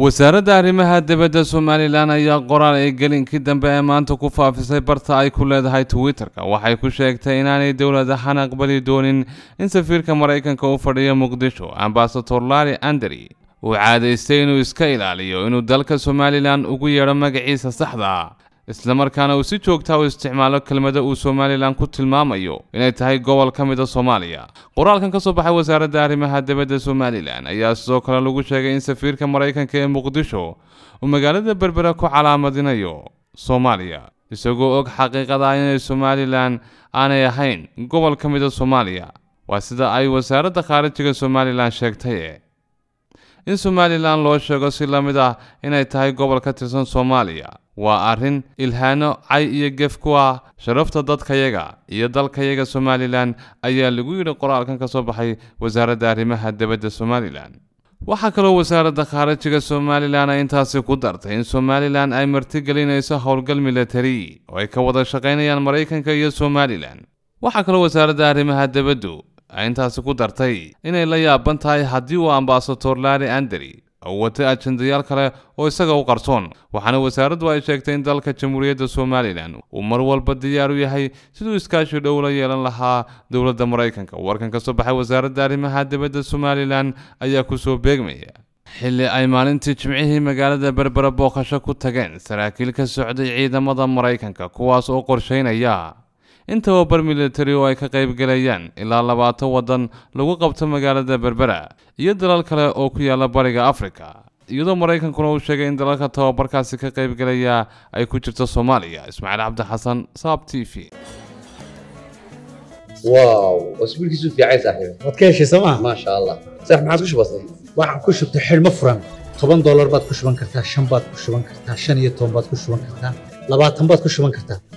wasaaradda arrimaha dibadda somalilan ayaa qoraal ay gelinkii dambe ee maanta ku faafisay barta ay ku leedahay twitterka waxay ku sheegtay inaanay dowlad ahaan aqbali doonin in safiirka maraykanka u fadhiyo muqdisho ambasador lari anderi uu caadaystay inuu iska ilaaliyo inuu dalka somalilan ugu yeedho magaciisa saxda islamarkaana uu si joogtaa u isticmaalo kelmada uu somalilan ku tilmaamayo inay tahay gobol ka mida ah soomaaliya qoraalkan ka soo baxay wasaaradda arrimaha dibadda somalilan ayaa sidoo kale lagu sheegay in safiirka maraykanka ee muqdisho uu magaalada berbera ku calaamadinayo soomaaliya isagoo og xaqiiqada ah inay somalilan aanay ahayn gobol ka mida ah soomaaliya waa sida ay wasaaradda khaarijiga somalilan sheegtaye in somalilan loo sheego si la mid ah inay tahay gobol ka tirsan soomaaliya waa arrin ilhaano cay iyo gef ku ah sharafta dadkayaga iyo dalkayaga somalilan ayaa lagu yidhi qoraalkan ka soo baxay wasaaradda arrimaha dibadda somalilan waxaa kaloo wasaaradda khaarijiga somalilan ay intaasi ku dartay in somalilan ay martigelinayso howlgal milatari oo ay ka wada shaqaynayaan maraykanka iyo somalilan waxaa kaloo wasaaradda arrimaha dibaddu ay intaasi ku dartay inay la yaaban tahay haddii uu ambasador laari anderi watay ajendayaal kale oo isaga u qarsoon waxaana wasaaraddu ay sheegtay in dalka jamhuuriyadda somalilan uu mar walba diyaar u yahay siduu iskaashi dhowla yeelan lahaa dowladda maraykanka warkan ka soo baxay wasaaradda arrimaha dibadda somalilan ayaa ku soo beegmaya xilli ay maalintii jimcihii magaalada berbera booqasho ku tageen saraakiil ka socday ciidamada maraykanka kuwaas oo qorsheynaya intaba bar militari oo ay ka qayb galayaan ilaa labaatan waddan lagu qabto magaalada berbera iyo dalal kale oo ku yaala bariga afrika iyadoo maraykankuna uu sheegay in dalalka tababarkaasi ka qayb galaya ay ku jirto soomaaliya ismaaciil cabdixasan saab t v واو واسبوع كيسو في عاي صاحبي ما تكيش سما ما شاء الله صح ما عاد كش بسيط واحد كش بتحل مفرم 10 دولار